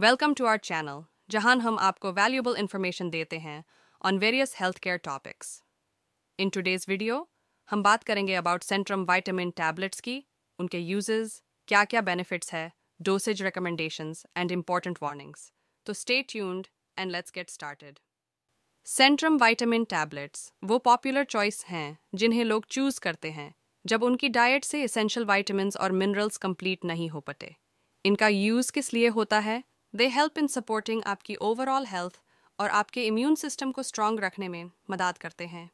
Welcome to our channel जहां हम आपको वैल्यूबल इंफॉर्मेशन देते हैं on various health care topics in today's video हम बात करेंगे अबाउट सेंट्रम वाइटामिन टैबलेट्स की उनके यूजेस क्या क्या बेनिफिट्स है dosage recommendation and important warnings तो stay tuned and let's get started Centrum vitamin tablets वो पॉपुलर चॉइस हैं जिन्हें लोग चूज़ करते हैं जब उनकी डाइट से इसेंशियल वाइटामिन और मिनरल्स कंप्लीट नहीं हो पटे इनका यूज़ किस लिए होता है दे हेल्प इन सपोर्टिंग आपकी ओवरऑल हेल्थ और आपके इम्यून सिस्टम को स्ट्रांग रखने में मदद करते हैं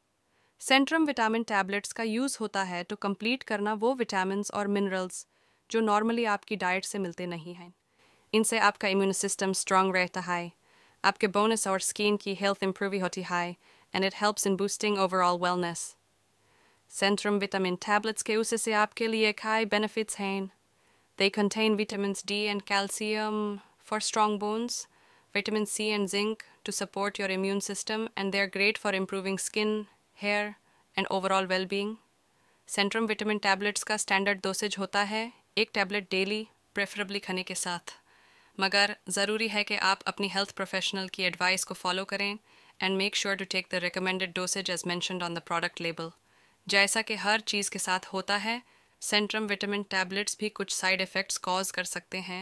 सेंट्रम विटामिन टैबलेट्स का यूज़ होता है टू तो कंप्लीट करना वो विटामिन और मिनरल्स जो नॉर्मली आपकी डाइट से मिलते नहीं हैं इनसे आपका इम्यून सिस्टम स्ट्रांग रहता है आपके बोनस और स्किन की हेल्थ इम्प्रूव होती है and it helps in boosting overall wellness Centrum vitamin tablets के उसे से आपके लिए खाए बेनिफिट्स हैं they contain vitamin D and calcium for strong bones, vitamin C and zinc to support your immune system, and they're great for improving skin, hair, and overall well being. Centrum vitamin tablets का standard dosage होता है एक tablet daily preferably खाने के साथ मगर ज़रूरी है कि आप अपनी हेल्थ प्रोफेशनल की एडवाइस को फॉलो करें and make sure to take the recommended dosage as mentioned on the product label जैसा कि हर चीज़ के साथ होता है सेंट्रम विटामिन टैबलेट्स भी कुछ साइड इफ़ेक्ट्स कॉज कर सकते हैं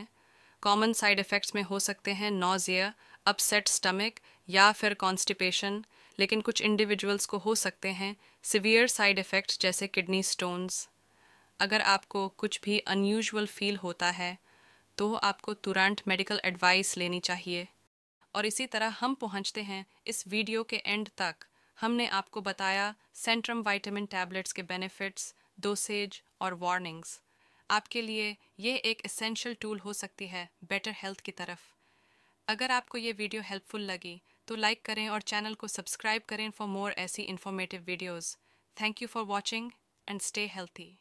कॉमन साइड इफ़ेक्ट्स में हो सकते हैं नोज़िया अपसेट स्टमक या फिर कॉन्स्टिपेशन लेकिन कुछ इंडिविजुअल्स को हो सकते हैं सिवियर साइड इफ़ेक्ट जैसे किडनी स्टोन्स अगर आपको कुछ भी अनयूजुअल फील होता है तो आपको तुरंत मेडिकल एडवाइस लेनी चाहिए और इसी तरह हम पहुंचते हैं इस वीडियो के एंड तक हमने आपको बताया सेंट्रम विटामिन टैबलेट्स के बेनिफिट्स डोसेज और वार्निंग्स आपके लिए ये एक एसेंशियल टूल हो सकती है बेटर हेल्थ की तरफ अगर आपको ये वीडियो हेल्पफुल लगी तो लाइक करें और चैनल को सब्सक्राइब करें फॉर मोर ऐसी informative videos thank you for watching and stay healthy